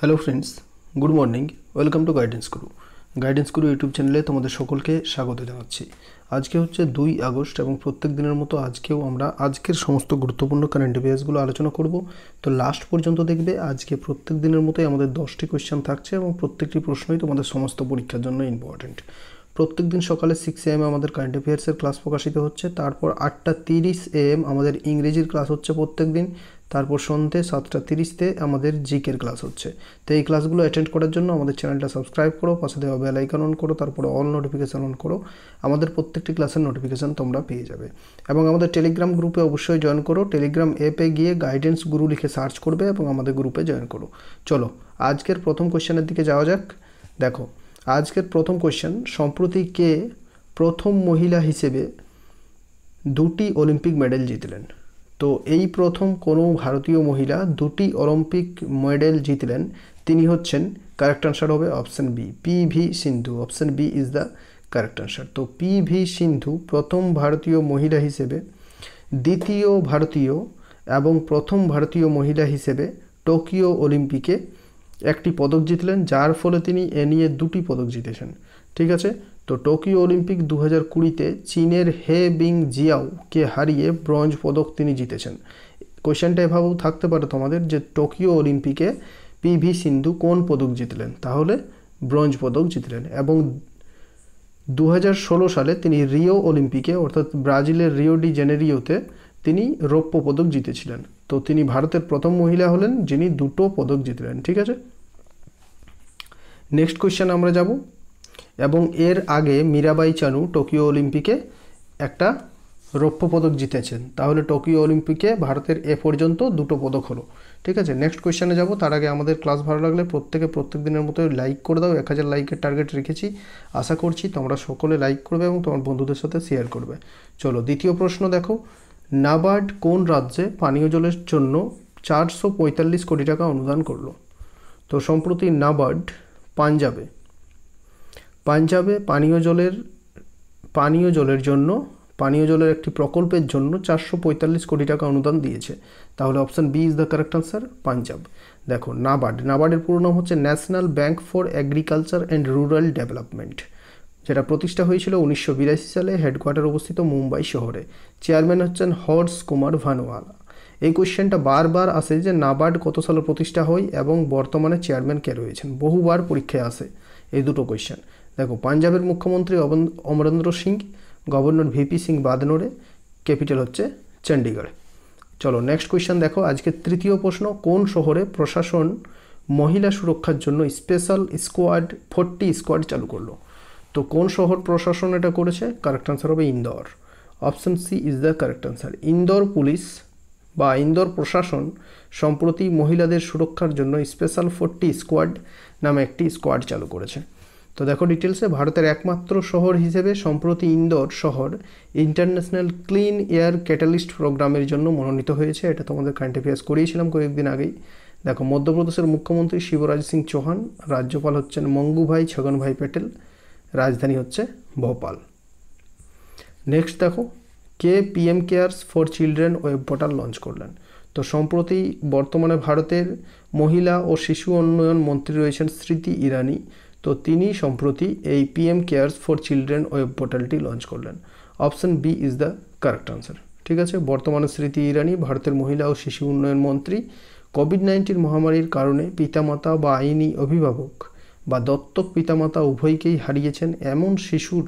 hello friends good morning welcome to guidance guru guidance guru YouTube চ্যানেলে তোমাদের সকলকে স্বাগত জানাচ্ছি আজকে হচ্ছে দুই আগস্ট এবং প্রত্যেক দিনের মতো আজকেও আমরা আজকের সমস্ত গুরুত্বপূর্ণ কারেন্ট অ্যাফেয়ার্সগুলো আলোচনা করব তো লাস্ট পর্যন্ত দেখবে আজকে প্রত্যেক দিনের মতোই আমাদের দশটি কোয়েশ্চেন থাকছে এবং প্রত্যেকটি প্রশ্নই তোমাদের সমস্ত পরীক্ষার জন্য ইম্পর্ট্যান্ট প্রত্যেক দিন সকালে সিক্স এম আমাদের কারেন্ট অ্যাফেয়ার্সের ক্লাস প্রকাশিত হচ্ছে তারপর আটটা তিরিশ এ এম আমাদের ইংরেজির ক্লাস হচ্ছে প্রত্যেক দিন তারপর সন্ধ্যে সাতটা তিরিশতে আমাদের জিকের ক্লাস হচ্ছে তো এই ক্লাসগুলো অ্যাটেন্ড করার জন্য আমাদের চ্যানেলটা সাবস্ক্রাইব করো পাশে দেওয়া বেল আইকন অন করো তারপরে অল নোটিফিকেশান অন করো আমাদের প্রত্যেকটি ক্লাসের নোটিফিকেশান তোমরা পেয়ে যাবে এবং আমাদের টেলিগ্রাম গ্রুপে অবশ্যই জয়েন করো টেলিগ্রাম অ্যাপে গিয়ে গাইডেন্স গুরু লিখে সার্চ করবে এবং আমাদের গ্রুপে জয়েন করো চলো আজকের প্রথম কোয়েশ্চেনের দিকে যাওয়া যাক দেখো আজকের প্রথম কোয়েশ্চেন সম্প্রতি কে প্রথম মহিলা হিসেবে দুটি অলিম্পিক মেডেল জিতলেন তো এই প্রথম কোনো ভারতীয় মহিলা দুটি অলিম্পিক মেডেল জিতলেন তিনি হচ্ছেন কারেক্ট আনসার হবে option B P V Sindhu option B is the correct answer তো পি ভি সিন্ধু প্রথম ভারতীয় মহিলা হিসেবে দ্বিতীয় ভারতীয় এবং প্রথম ভারতীয় মহিলা হিসেবে টোকিও অলিম্পিকে একটি পদক জিতলেন যার ফলে তিনি এ নিয়ে দুটি পদক জিতেছেন ঠিক আছে তো টোকিও অলিম্পিক দু হাজার কুড়িতে চীনের হে বিং জিয়াওকে হারিয়ে ব্রঞ্জ পদক তিনি জিতেছেন কোয়েশ্চেনটা এভাবেও থাকতে পারে তোমাদের যে টোকিও অলিম্পিকে পি ভি সিন্ধু কোন পদক জিতলেন তাহলে ব্রঞ্জ পদক জিতলেন এবং দু সালে তিনি রিও অলিম্পিকে অর্থাৎ ব্রাজিলের রিও ডি জেনেরিওতে তিনি রৌপ্য পদক জিতেছিলেন তো তিনি ভারতের প্রথম মহিলা হলেন যিনি দুটো পদক জিতলেন ঠিক আছে নেক্সট কোয়েশ্চেন আমরা যাব এবং এর আগে মীরাবাই চানু টোকিও অলিম্পিকে একটা রৌপ্য পদক জিতেছেন তাহলে টোকিও অলিম্পিকে ভারতের এ পর্যন্ত দুটো পদক হলো ঠিক আছে নেক্সট কোয়েশ্চানে যাব তার আগে আমাদের ক্লাস ভালো লাগলে প্রত্যেকে প্রত্যেক দিনের মতো লাইক করে দাও এক হাজার লাইকের টার্গেট রেখেছি আশা করছি তোমরা সকলে লাইক করবে এবং তোমার বন্ধুদের সাথে শেয়ার করবে চলো দ্বিতীয় প্রশ্ন দেখো নাবার্ড কোন রাজ্যে পানীয় জলের জন্য চারশো কোটি টাকা অনুদান করলো তো সম্প্রতি নাবার্ড পাঞ্জাবে পাঞ্জাবে পানীয় জলের পানীয় জলের জন্য পানীয় জলের একটি প্রকল্পের জন্য চারশো পঁয়তাল্লিশ কোটি টাকা অনুদান দিয়েছে তাহলে option B is the correct answer Punjab দেখো নাবার্ড নাবার্ডের পুরো নাম হচ্ছে national bank for agriculture and rural development যেটা প্রতিষ্ঠা হয়েছিল উনিশশো বিরাশি সালে হেডকোয়ার্টার অবস্থিত মুম্বাই শহরে চেয়ারম্যান হচ্ছেন হর্ষ কুমার ভানুয়ালা এই কোয়েশ্চেনটা বারবার আসে যে নাবার্ড কত সালে প্রতিষ্ঠা হয় এবং বর্তমানে চেয়ারম্যান কে রয়েছেন বহুবার পরীক্ষায় আসে এই দুটো কোয়েশ্চেন দেখো পাঞ্জাবের মুখ্যমন্ত্রী Amarinder Singh governor VP Singh Badnore capital হচ্ছে চণ্ডীগড় চলো নেক্সট কোয়েশ্চেন দেখো আজকে তৃতীয় প্রশ্ন কোন শহরে প্রশাসন মহিলা সুরক্ষার জন্য স্পেশাল স্কোয়াড ফোরটি স্কোয়াড চালু করলো তো কোন শহর প্রশাসন এটা করেছে কারেক্ট আনসার হবে Indore option C is the correct answer Indore police বা ইন্দোর প্রশাসন সম্প্রতি মহিলাদের সুরক্ষার জন্য স্পেশাল ফোরটি স্কোয়াড নামে একটি স্কোয়াড চালু করেছে তো দেখো ডিটেলসে ভারতের একমাত্র শহর হিসেবে সম্প্রতি ইন্দোর শহর ইন্টারন্যাশনাল ক্লিন এয়ার ক্যাটালিস্ট প্রোগ্রামের জন্য মনোনীত হয়েছে এটা তোমাদের কারেন্ট অ্যাফেয়ার্স করিয়েছিলাম কয়েকদিন আগেই দেখো মধ্যপ্রদেশের মুখ্যমন্ত্রী শিবরাজ সিং চৌহান রাজ্যপাল হচ্ছেন মঙ্গুভাই ছগনভাই প্যাটেল রাজধানী হচ্ছে ভোপাল নেক্সট দেখো কে PM cares for children web portal launch করলেন তো সম্প্রতি বর্তমানে ভারতের মহিলা ও শিশু উন্নয়ন মন্ত্রী রয়েছেন স্মৃতি ইরানি তো তিনি সম্প্রতি এই PM cares for children web পোর্টালটি লঞ্চ করলেন option B is the correct answer ঠিক আছে বর্তমানে স্মৃতি ইরানি ভারতের মহিলা ও শিশু উন্নয়ন মন্ত্রী কোভিড নাইন্টিন মহামারীর কারণে পিতামাতা বা আইনি অভিভাবক বা দত্তক পিতামাতা উভয়কেই হারিয়েছেন এমন শিশুর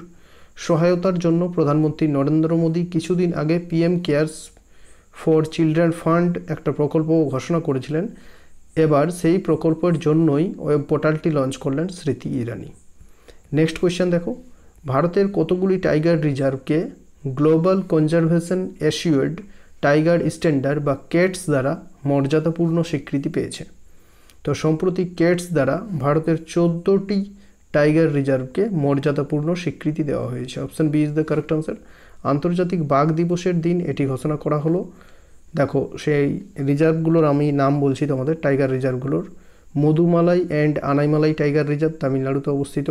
সহায়তার জন্য প্রধানমন্ত্রী নরেন্দ্র মোদী কিছুদিন আগে PM cares for children fund একটা প্রকল্প ঘোষণা করেছিলেন এবার সেই প্রকল্পের জন্যই ওয়েব পোর্টালটি লঞ্চ করলেন স্মৃতি ইরানি নেক্সট কোয়েশ্চেন দেখো ভারতের কতগুলি টাইগার রিজার্ভকে global conservation assured tiger standard বা কেটস দ্বারা মর্যাদাপূর্ণ স্বীকৃতি পেয়েছে তো সম্প্রতি কেটস দ্বারা ভারতের চোদ্দোটি টাইগার রিজার্ভকে মর্যাদাপূর্ণ স্বীকৃতি দেওয়া হয়েছে option B is the correct answer আন্তর্জাতিক বাঘ দিবসের দিন এটি ঘোষণা করা হলো দেখো সেই রিজার্ভগুলোর আমি নাম বলছি তোমাদের টাইগার রিজার্ভগুলোর Mudumalai and Anamalai tiger reserve তামিলনাড়ুতে অবস্থিত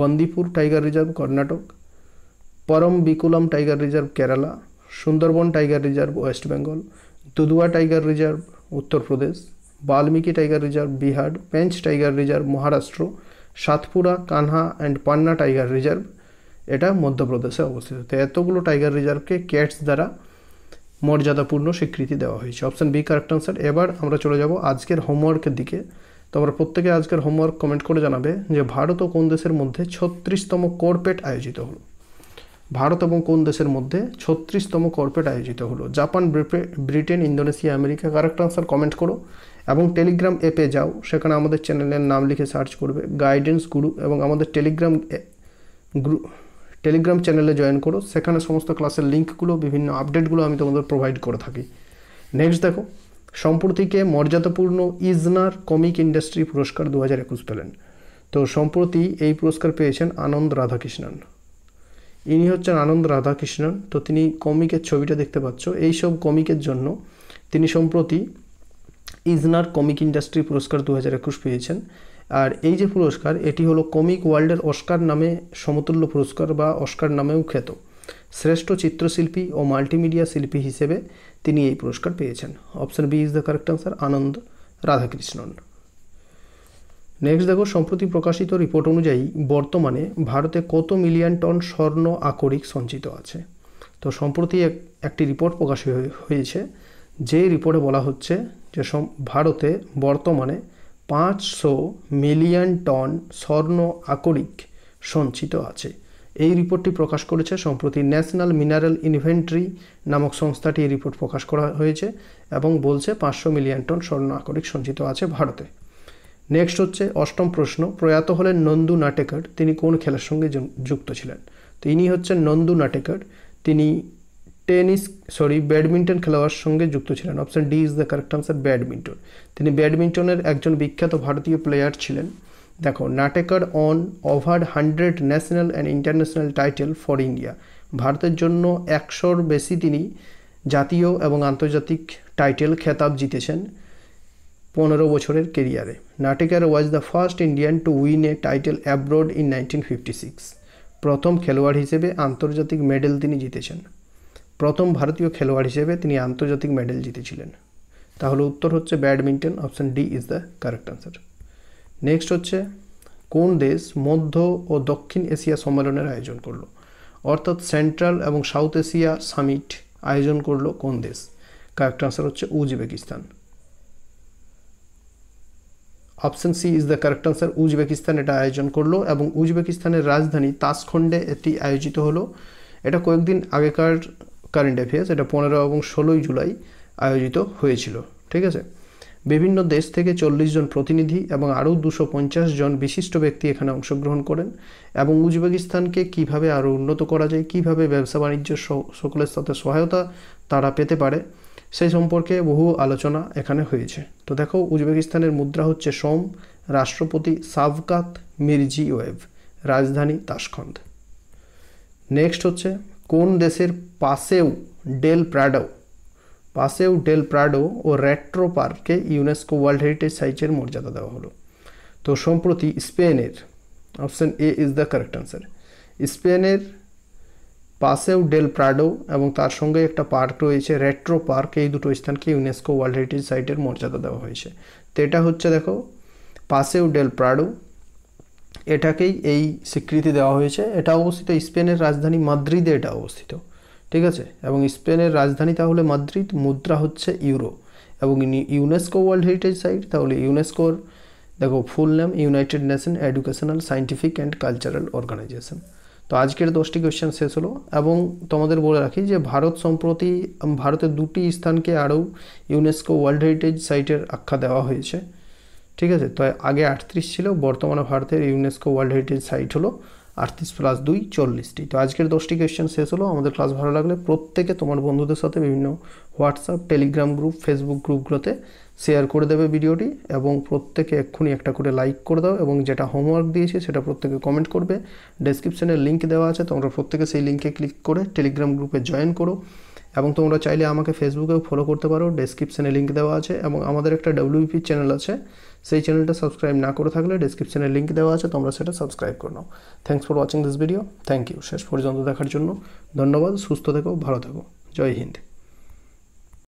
Bandipur tiger reserve Karnataka Parambikulam tiger reserve Kerala Sundarban tiger reserve west Bengal Dudhwa tiger reserve Uttar Pradesh Valmiki tiger reserve Bihar Pench tiger reserve Maharashtra Satpura Kanha and Panna tiger reserve এটা মধ্যপ্রদেশে অবস্থিত তো এতগুলো টাইগার রিজার্ভকে ক্যাটস দ্বারা মর্যাদাপূর্ণ স্বীকৃতি দেওয়া হয়েছে অপশান বি কারেক্ট আনসার এবার আমরা চলে যাব আজকের হোমওয়ার্কের দিকে আমরা প্রত্যেকে আজকের হোমওয়ার্ক কমেন্ট করে জানাবে যে ভারত ও কোন দেশের মধ্যে ছত্রিশতম করপেট আয়োজিত হলো ভারত এবং কোন দেশের মধ্যে ছত্রিশতম করপেট আয়োজিত হলো Japan Britain Indonesia America correct answer comment করো এবং টেলিগ্রাম অ্যাপে যাও সেখানে আমাদের চ্যানেলের নাম লিখে সার্চ করবে গাইডেন্স গুরু এবং আমাদের টেলিগ্রাম গ্রুপ টেলিগ্রাম চ্যানেলে জয়েন করো সেখানে সমস্ত ক্লাসের লিঙ্কগুলো বিভিন্ন আপডেটগুলো আমি তোমাদের প্রোভাইড করে থাকি নেক্সট দেখো সম্প্রতিকে মর্যাদাপূর্ণ ইজনার কমিক ইন্ডাস্ট্রি পুরস্কার দু হাজার একুশ পেলেন তো সম্প্রতি এই পুরস্কার পেয়েছেন আনন্দ রাধাকৃষ্ণন ইনি হচ্ছেন আনন্দ রাধাকৃষ্ণন তো তিনি কমিকের ছবিটা দেখতে পাচ্ছ এই সব কমিকের জন্য তিনি সম্প্রতি ইজনার কমিক ইন্ডাস্ট্রি পুরস্কার দু হাজার একুশ পেয়েছেন আর এই যে পুরস্কার এটি হলো কমিক ওয়ার্ল্ডের অস্কার নামে সমতুল্য পুরস্কার বা অস্কার নামেও খ্যাত শ্রেষ্ঠ চিত্রশিল্পী ও মাল্টিমিডিয়া শিল্পী হিসেবে তিনি এই পুরস্কার পেয়েছেন option B is the correct answer Anand Radhakrishnan next দেখো সম্প্রতি প্রকাশিত রিপোর্ট অনুযায়ী বর্তমানে ভারতে কত মিলিয়ন টন স্বর্ণ আকরিক সঞ্চিত আছে তো সম্প্রতি এক একটি রিপোর্ট প্রকাশ হয়েছে যে রিপোর্টে বলা হচ্ছে যে ভারতে বর্তমানে পাঁচশো মিলিয়ন টন স্বর্ণ আকরিক সঞ্চিত আছে এই রিপোর্টটি প্রকাশ করেছে সম্প্রতি ন্যাশনাল মিনারেল ইনভেন্ট্রি নামক সংস্থাটি এই রিপোর্ট প্রকাশ করা হয়েছে এবং বলছে পাঁচশো মিলিয়ন টন স্বর্ণ আকরিক সঞ্চিত আছে ভারতে নেক্সট হচ্ছে অষ্টম প্রশ্ন প্রয়াত হলেন নন্দু নাটেকার তিনি কোন খেলার সঙ্গে যুক্ত ছিলেন তিনি হচ্ছেন নন্দু নাটেকার তিনি টেনিস সরি ব্যাডমিন্টন খেলোয়াড়ের সঙ্গে যুক্ত ছিলেন option D is the correct answer badminton তিনি ব্যাডমিন্টনের একজন বিখ্যাত ভারতীয় প্লেয়ার ছিলেন দেখো Natekar on over hundred national and international title for India ভারতের জন্য একশোর বেশি তিনি জাতীয় এবং আন্তর্জাতিক টাইটেল খেতাব জিতেছেন পনেরো বছরের কেরিয়ারে Natekar was the first Indian to win a title abroad in nineteen fifty six প্রথম খেলোয়াড় হিসেবে আন্তর্জাতিক মেডেল তিনি জিতেছেন প্রথম ভারতীয় খেলোয়াড় হিসেবে তিনি আন্তর্জাতিক মেডেল জিতেছিলেন তাহলে উত্তর হচ্ছে badminton option D is the correct answer next হচ্ছে কোন দেশ মধ্য ও দক্ষিণ এশিয়া সম্মেলনের আয়োজন করলো অর্থাৎ সেন্ট্রাল এবং সাউথ এশিয়া সামিট আয়োজন করলো কোন দেশ কারেক্ট আনসার হচ্ছে Uzbekistan option C is the correct answer Uzbekistan এটা আয়োজন করলো এবং উজবেকিস্তানের রাজধানী তাসখণ্ডে এটি আয়োজিত হলো এটা কয়েকদিন আগেকার কারেন্ট অ্যাফেয়ার্স এটা পনেরো এবং ষোলোই জুলাই আয়োজিত হয়েছিল ঠিক আছে বিভিন্ন দেশ থেকে চল্লিশ জন প্রতিনিধি এবং আরও দুশো পঞ্চাশ জন বিশিষ্ট ব্যক্তি এখানে অংশগ্রহণ করেন এবং উজবেকিস্তানকে কিভাবে আরও উন্নত করা যায় কিভাবে ব্যবসা বাণিজ্য সকলের সাথে সহায়তা তারা পেতে পারে সেই সম্পর্কে বহু আলোচনা এখানে হয়েছে তো দেখো উজবেকিস্তানের মুদ্রা হচ্ছে সোম রাষ্ট্রপতি সাবকাত ওয়েব রাজধানী তাসখন্দ নেক্সট হচ্ছে কোন দেশের Paseo del Prado Paseo del Prado ও রেট্রো পার্ককে ইউনেস্কো ওয়ার্ল্ড হেরিটেজ সাইটের মর্যাদা দেওয়া হলো তো সম্প্রতি স্পেনের option A is the correct answer স্পেনের পাশেও ডেল প্রাডো এবং তার সঙ্গে একটা পার্ক রয়েছে রেট্রো পার্ক এই দুটো স্থানকে ইউনেস্কো ওয়ার্ল্ড হেরিটেজ সাইটের মর্যাদা দেওয়া হয়েছে তো এটা হচ্ছে দেখো পাশেও ডেল প্রাডো এটাকেই এই স্বীকৃতি দেওয়া হয়েছে এটা অবস্থিত স্পেনের রাজধানী মাদ্রিদে এটা অবস্থিত ঠিক আছে এবং স্পেনের রাজধানী তাহলে মাদ্রিদ মুদ্রা হচ্ছে ইউরো এবং ইউনেস্কো ওয়ার্ল্ড হেরিটেজ সাইট তাহলে ইউনেস্কোর দেখো full name United Nation educational scientific and cultural organisation তো আজকের দশটি কোয়েশ্চেন শেষ হলো এবং তোমাদের বলে রাখি যে ভারত সম্প্রতি ভারতের দুটি স্থানকে আরও ইউনেস্কো ওয়ার্ল্ড হেরিটেজ সাইটের আখ্যা দেওয়া হয়েছে ঠিক আছে তো আগে আটত্রিশ ছিল বর্তমানে ভারতের ইউনেস্কো ওয়ার্ল্ড হেরিটেজ সাইট হলো আটত্রিশ প্লাস দুই চল্লিশটি তো আজকের দশটি কোয়েশ্চেন শেষ হলো আমাদের ক্লাস ভালো লাগলে প্রত্যেকে তোমার বন্ধুদের সাথে বিভিন্ন হোয়াটসঅ্যাপ টেলিগ্রাম গ্রুপ ফেসবুক গ্রুপগুলোতে শেয়ার করে দেবে ভিডিওটি এবং প্রত্যেকে এক্ষুনি একটা করে লাইক করে দাও এবং যেটা হোমওয়ার্ক দিয়েছি সেটা প্রত্যেকে কমেন্ট করবে ডেসক্রিপশানে লিঙ্ক দেওয়া আছে তোমরা প্রত্যেকে সেই লিঙ্কে ক্লিক করে টেলিগ্রাম গ্রুপে জয়েন করো এবং তোমরা চাইলে আমাকে ফেসবুকেও ফলো করতে পারো ডেসক্রিপশানে লিঙ্ক দেওয়া আছে এবং আমাদের একটা ডাব্লিউপি চ্যানেল আছে সেই চ্যানেলটা সাবস্ক্রাইব না করে থাকলে ডেসক্রিপশানে লিঙ্ক দেওয়া আছে তোমরা সেটা সাবস্ক্রাইব করে নাও thanks for watching this video thank you শেষ পর্যন্ত দেখার জন্য ধন্যবাদ সুস্থ থেকো ভালো থেকো জয় হিন্দ